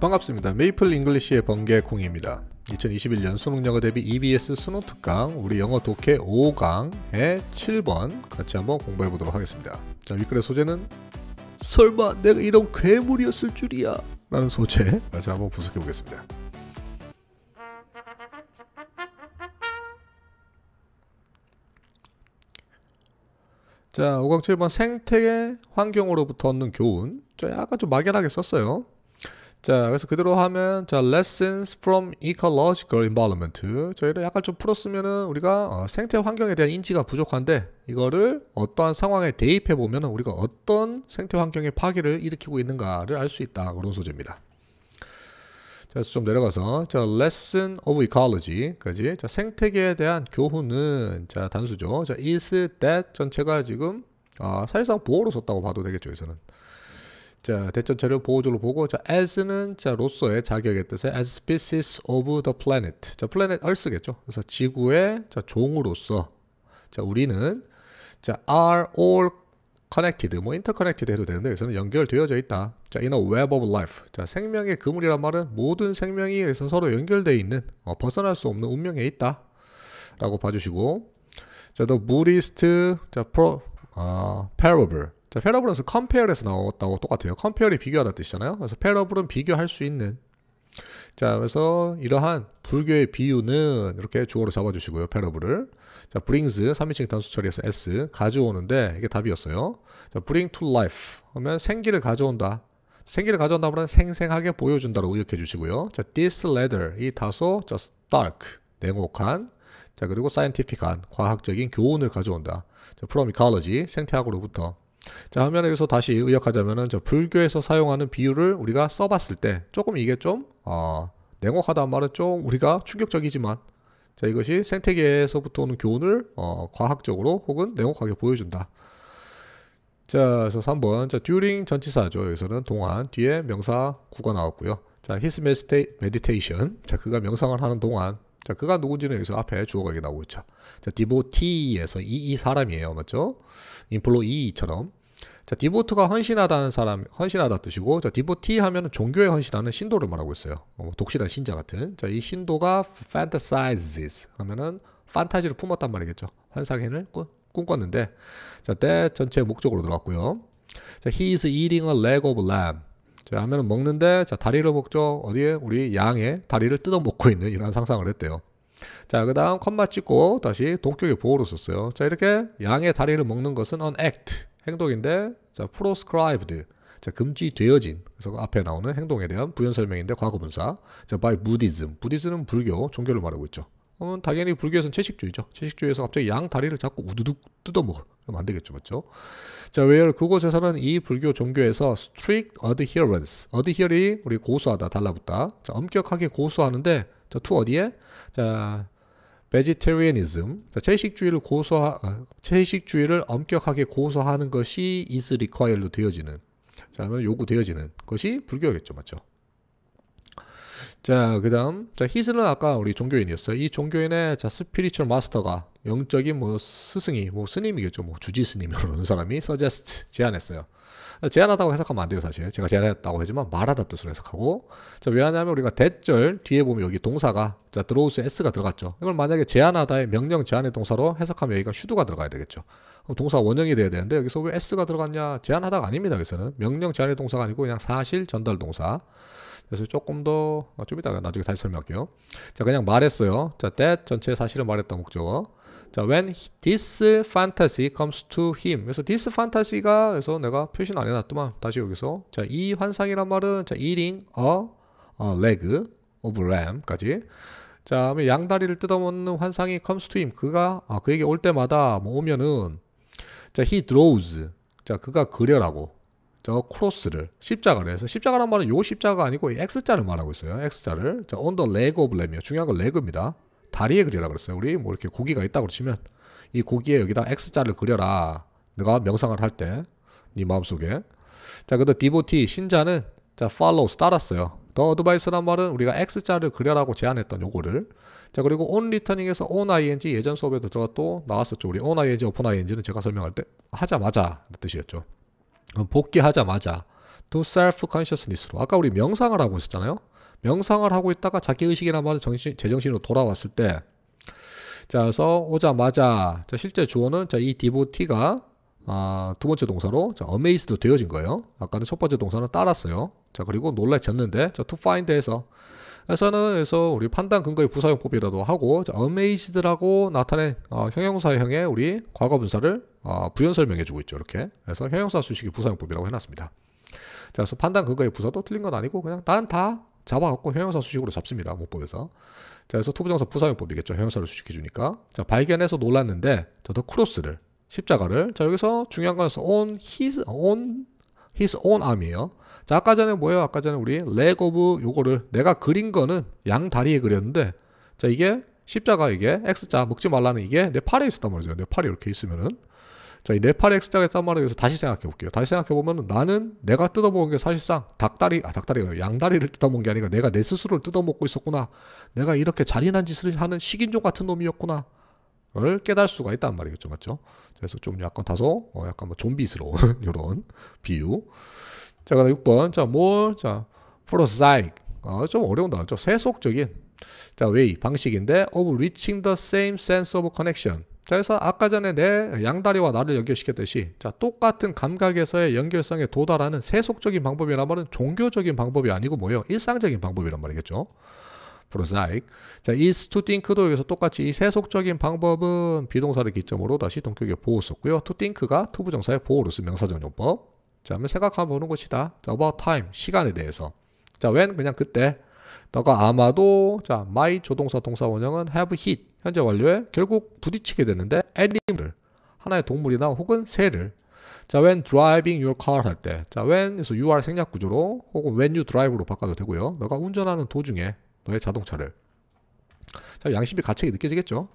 반갑습니다. 메이플 잉글리시의 번개콩입니다. 2021년 수능영어 대비 EBS 수능 특강 우리 영어 독해 5강의 7번 같이 한번 공부해 보도록 하겠습니다. 자 윗글의 소재는 설마 내가 이런 괴물이었을 줄이야 라는 소재 같이 한번 분석해 보겠습니다. 자, 5강 7번 생태계 환경으로부터 얻는 교훈. 저 약간 좀 막연하게 썼어요. 자, 그래서 그대로 하면 자, lessons from ecological environment. 저희를 약간 좀 풀었으면은 우리가 어, 생태 환경에 대한 인지가 부족한데 이거를 어떠한 상황에 대입해 보면은 우리가 어떤 생태 환경의 파괴를 일으키고 있는가를 알 수 있다. 그런 소재입니다. 자, 그래서 좀 내려가서 자, lesson of ecology까지 자, 생태계에 대한 교훈은 자, 단수죠. 자, is that 전체가 지금 아, 사실상 보호로 썼다고 봐도 되겠죠, 여기서는. 자, 대전체를 보호적으로 보고 자, as는 자, 로서의 자격의 뜻에 as species of the planet. 자, planet earth겠죠. 그래서 지구의 자, 종으로서 자, 우리는 자, are all connected, 뭐 interconnected 해도 되는데 여기서는 연결되어져 있다. 자, in a web of life. 자, 생명의 그물이란 말은 모든 생명이 그래서 서로 연결되어 있는 어, 벗어날 수 없는 운명에 있다. 라고 봐주시고 자, the Buddhist 자, pro, 아, parable. 자, p a r a b l e 에 compare에서 나왔다고 똑같아요. compare이 비교하다 뜻이잖아요. 그래서 parable은 비교할 수 있는. 자, 그래서 이러한 불교의 비유는 이렇게 주어로 잡아주시고요. parable을. 자, brings 3인칭 단수 처리해서 s 가져오는데 이게 답이었어요. 자, bring to life 하면 생기를 가져온다. 생기를 가져온다 보면 생생하게 보여준다고 의역해 주시고요. 자, this ladder 이 다소 just dark 냉혹한 자, 그리고 사이언티픽한 과학적인 교훈을 가져온다. 자, from ecology, 생태학으로부터. 자, 화면에 여기서 다시 의역하자면은 저 불교에서 사용하는 비유를 우리가 써봤을 때 조금 이게 좀, 어, 냉혹하다는 말은 좀 우리가 충격적이지만 자, 이것이 생태계에서부터 오는 교훈을 어, 과학적으로 혹은 냉혹하게 보여준다. 자, 그래서 3번. 자, during 전치사죠. 여기서는 동안 뒤에 명사 구가 나왔고요. 자, his meditation. 자, 그가 명상을 하는 동안 자, 그가 누구지는 여기서 앞에 주어가 이게 나오고 있죠. 자, 디보티에서 이, 이 사람이에요. 맞죠? 인플로 이처럼. 자, 디보트가 헌신하다는 사람, 헌신하다 뜻이고, 자, 디보티 하면 종교에 헌신하는 신도를 말하고 있어요. 어, 뭐 독실한 신자 같은. 자, 이 신도가 fantasizes 하면은 판타지를 품었단 말이겠죠. 환상인을 꿈꿨는데, 자, 때 전체 목적으로 들어갔고요. 자, he is eating a leg of lamb. 자, 하면은 먹는데 자, 다리를 먹죠. 어디에 우리 양의 다리를 뜯어 먹고 있는 이런 상상을 했대요. 자, 그다음 컴마 찍고 다시 동격의 보호로 썼어요. 자, 이렇게 양의 다리를 먹는 것은 an act 행동인데 자, proscribed 자, 금지되어진 그래서 앞에 나오는 행동에 대한 부연 설명인데 과거분사. 자, by Buddhism. 부디즘은 불교 종교를 말하고 있죠. 어, 당연히 불교에서는 채식주의죠. 채식주의에서 갑자기 양 다리를 잡고 우두둑 뜯어먹어. 그럼 안 되겠죠, 맞죠? 자, w h e 그곳에서는 이 불교 종교에서 strict adherence, adhere이 우리 고수하다, 달라붙다. 자, 엄격하게 고수하는데, 자, 투 어디에? 자, 베지테리언이즘, 채식주의를 고수하, 아, 채식주의를 엄격하게 고수하는 것이 is required로 되어지는, 자, 그러면 요구되어지는 것이 불교겠죠, 맞죠? 자, 그다음 자히슬는 아까 우리 종교인이었어요. 이 종교인의 자 스피리추얼 마스터가 영적인 뭐 스승이 뭐 스님이겠죠, 뭐 주지 스님이라는 사람이 서제스트 제안했어요. 아, 제안하다고 해석하면 안 돼요, 사실. 제가 제안했다고 하지만 말하다 뜻으로 해석하고. 자, 왜냐하면 우리가 대절 뒤에 보면 여기 동사가 자 드로우스 s가 들어갔죠. 이걸 만약에 제안하다의 명령 제안의 동사로 해석하면 여기가 슈드가 들어가야 되겠죠. 그럼 동사 원형이 돼야 되는데 여기서 왜 s가 들어갔냐? 제안하다가 아닙니다. 여기서는 명령 제안의 동사가 아니고 그냥 사실 전달 동사. 그래서 조금 더좀 어, 이따가 나중에 다시 설명할게요. 자 그냥 말했어요. 자 that 전체 사실을 말했다 목적어. 자 when this fantasy comes to him. 그래서 this fantasy가 그래서 내가 표시는 안 해놨더만 다시 여기서 자이 환상이란 말은 자 eating a, a leg of l a m 까지 자, 양다리를 뜯어먹는 환상이 comes to him. 그가 아, 그에게 올 때마다 뭐 오면은 자, he draws. 자, 그가 그려라고. 저 크로스를 십자가를 해서 십자가란 말은 요 십자가 아니고 X자를 말하고 있어요. X자를 자 on the leg of lam이요. 중요한 건 leg입니다. 다리에 그리라 그랬어요. 우리 뭐 이렇게 고기가 있다고 치면 이 고기에 여기다 X자를 그려라. 내가 명상을 할 때 네 마음속에 자그 근데 디보티 신자는 자 follows 따랐어요. 더 어드바이스란 말은 우리가 X자를 그려라고 제안했던 요거를 자 그리고 on 리터닝에서 on ing 예전 수업에도 들어갔또 나왔었죠. 우리 on ing, upon ing는 제가 설명할 때 하자마자 그 뜻이었죠. 어, 복귀하자마자 또 셀프 컨셔 c o 스로 아까 우리 명상을 하고 있었잖아요. 명상을 하고 있다가 자기 의식이란 말은 정신 제정신으로 돌아왔을 때 자, 그래서 오자마자 자, 실제 주어는 자, 이 디보티가 아, 두 번째 동사로 자, amazed도 되어진 거예요. 아까는 첫 번째 동사는 따랐어요. 자, 그리고 놀라졌는데 자, to find에서 에서는 그래서 우리 판단 근거의 부사용법이라도 하고 자, amazed라고 나타낸 어, 형용사형의 우리 과거 분사를 어, 부연 설명해 주고 있죠. 이렇게. 그래서 형용사 수식이 부사용법이라고 해놨습니다. 자, 그래서 판단 근거의 부사도 틀린 건 아니고 그냥 난다 잡아갖고 형용사 수식으로 잡습니다. 문법에서. 자, 그래서 투부정사 부사용법이겠죠. 형용사를 수식해 주니까. 자, 발견해서 놀랐는데 저도 크로스를 십자가를 자 여기서 중요한 건 on his on his own arm이에요. 자, 아까 전에 뭐예요? 아까 전에 우리 레 e g o 요거를 내가 그린 거는 양 다리에 그렸는데 자, 이게 십자가 이게 X자 먹지 말라는 이게 내 팔에 있었단 말이죠. 내 팔이 이렇게 있으면은 자, 이 내 팔에 X자가 있단 말이에요. 그래서 다시 생각해 볼게요. 다시 생각해 보면 은 나는 내가 뜯어먹은 게 사실상 닭다리, 아, 닭다리가 아니라 양다리를 뜯어먹은 게 아니라 내가 내 스스로를 뜯어먹고 있었구나. 내가 이렇게 잔인한 짓을 하는 식인종 같은 놈이었구나. 를 깨달을 수가 있단 말이겠죠. 맞죠? 그래서 좀 약간 다소, 어, 약간 뭐 좀비스러운 이런 비유. 자, 그다음 6번. 자, m 자, prosaic. 어, 아, 좀 어려운 단어죠. 세속적인. 자, way 방식인데 of reaching the same sense of connection. 자, 그래서 아까 전에 내 양다리와 나를 연결시켰듯이 자, 똑같은 감각에서의 연결성에 도달하는 세속적인 방법이란 말은 종교적인 방법이 아니고 뭐예요? 일상적인 방법이란 말이겠죠. prosaic. 자, is to think도 여기서 똑같이 이 세속적인 방법은 비동사를 기점으로 다시 동격에 보호 썼고요. to think가 투부정사의 보호로 쓴 명사전용법. 자, 한번 생각해 보는 것이다. 자, about time, 시간에 대해서. 자, when 그냥 그때. 너가 아마도 자, my 조동사 동사 원형은 have hit 현재 완료에 결국 부딪히게 되는데 animal 하나의 동물이나 혹은 새를 자, when driving your car 할 때. 자, when에서 you are 생략 구조로 혹은 when you drive로 바꿔도 되고요. 너가 운전하는 도중에 너의 자동차를 자, 양심이 가책이 느껴지겠죠?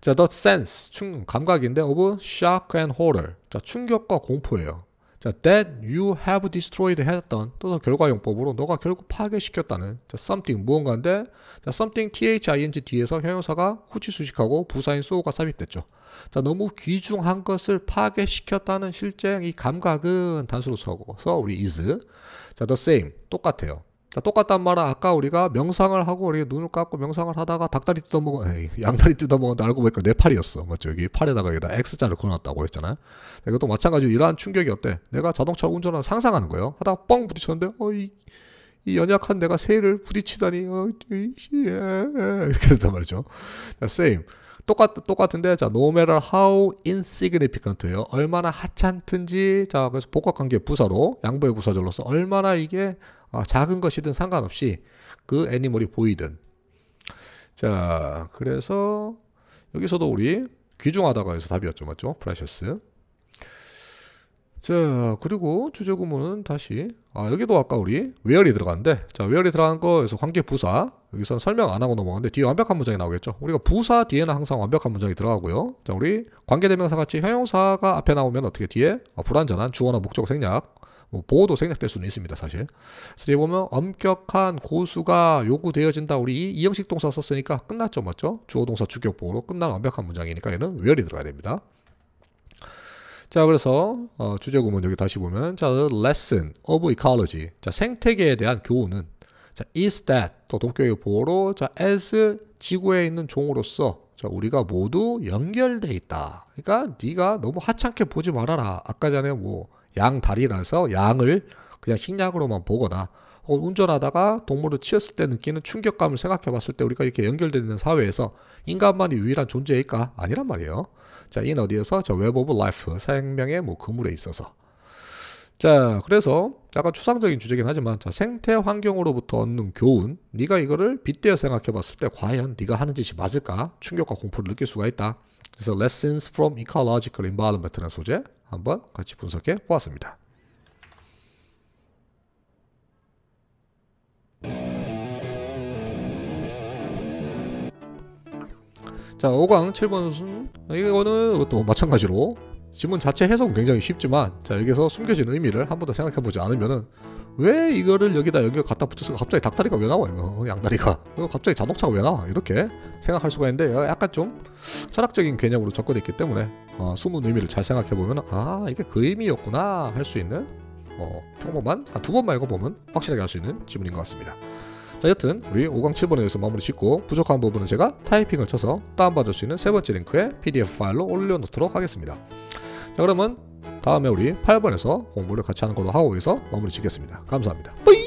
자, the sense, 충, 감각인데 of shock and horror. 자, 충격과 공포예요. 자, that you have destroyed 했던 또 결과용법으로 너가 결국 파괴시켰다는 자, something 무언가인데 자, something thing 뒤에서 형용사가 후치수식하고 부사인 so가 삽입됐죠. 자, 너무 귀중한 것을 파괴시켰다는 실제 이 감각은 단수로 써서 우리 is 자, the same 똑같아요. 자, 똑같단 말은 아까 우리가 명상을 하고 우리 눈을 감고 명상을 하다가 닭다리 뜯어먹어, 양다리 뜯어먹었는데 알고 보니까 내 팔이었어. 맞죠? 여기 팔에다가 여기다 X자를 걸어놨다고 했잖아요. 이것도 마찬가지로 이러한 충격이 어때? 내가 자동차 운전을 상상하는 거예요. 하다가 뻥 부딪혔는데, 어, 이, 이 연약한 내가 새를 부딪히다니, 어, 이씨, 이렇게 된단 말이죠. same. 똑같, 똑같은데, 자, no matter how insignificant예요. 얼마나 하찮든지, 자, 그래서 복합관계 부사로, 양보의 부사절로서 얼마나 이게 어, 작은 것이든 상관없이 그 애니멀이 보이든 자 그래서 여기서도 우리 귀중하다가 해서 답이었죠 맞죠 프라이셔스 자 그리고 주제 구문은 다시 아 여기도 아까 우리 웨어리 들어갔는데 자 웨어리 들어간 거에서 관계 부사 여기서는 설명 안 하고 넘어갔는데 뒤에 완벽한 문장이 나오겠죠 우리가 부사 뒤에는 항상 완벽한 문장이 들어가고요 자 우리 관계대명사 같이 형용사가 앞에 나오면 어떻게 뒤에 아, 불완전한 주어나 목적 생략 뭐 보호도 생략될 수는 있습니다, 사실. 어떻 보면 엄격한 고수가 요구되어진다. 우리 이형식 동사 썼으니까 끝났죠, 맞죠? 주어 동사 주격 보호로 끝난 완벽한 문장이니까 얘는 외열이 들어가야 됩니다. 자, 그래서 어, 주제 구문 여기 다시 보면 자, lesson of ecology. 자, 생태계에 대한 교훈은 자, is that 또 동격의 보호로 자, as 지구에 있는 종으로서 자, 우리가 모두 연결돼 있다. 그러니까 네가 너무 하찮게 보지 말아라. 아까 전에 뭐 양다리라서 양을 그냥 식량으로만 보거나 혹은 운전하다가 동물을 치였을 때 느끼는 충격감을 생각해 봤을 때 우리가 이렇게 연결되는 사회에서 인간만이 유일한 존재일까? 아니란 말이에요. 자, 인 어디에서? 저웹 오브 라이프, 생명의 뭐 그물에 있어서. 자, 그래서 약간 추상적인 주제긴 하지만 자, 생태 환경으로부터 얻는 교훈, 네가 이거를 빗대어 생각해 봤을 때 과연 네가 하는 짓이 맞을까? 충격과 공포를 느낄 수가 있다. 그래서 Lessons from Ecological Environment라는 소재 한번 같이 분석해 보았습니다. 자, 5강 7번 이거는 또 마찬가지로 지문 자체 해석은 굉장히 쉽지만 자 여기서 숨겨진 의미를 한 번 더 생각해보지 않으면은 왜 이거를 여기다 여기 갖다 붙였을까 갑자기 닭다리가 왜 나와요 어, 양다리가 어, 갑자기 자동차가 왜 나와 이렇게 생각할 수가 있는데 어, 약간 좀 철학적인 개념으로 접근했기 때문에 어, 숨은 의미를 잘 생각해보면 아 이게 그 의미였구나 할 수 있는 어, 평범한 한두 번만 읽어보면 확실하게 할 수 있는 지문인 것 같습니다 자 여튼 우리 5강 7번에 여해서 마무리 짓고 부족한 부분은 제가 타이핑을 쳐서 다운받을 수 있는 세 번째 링크에 PDF 파일로 올려놓도록 하겠습니다. 자 그러면 다음에 우리 8번에서 공부를 같이 하는 걸로 하고 여기서 마무리 짓겠습니다. 감사합니다. 뿌잉!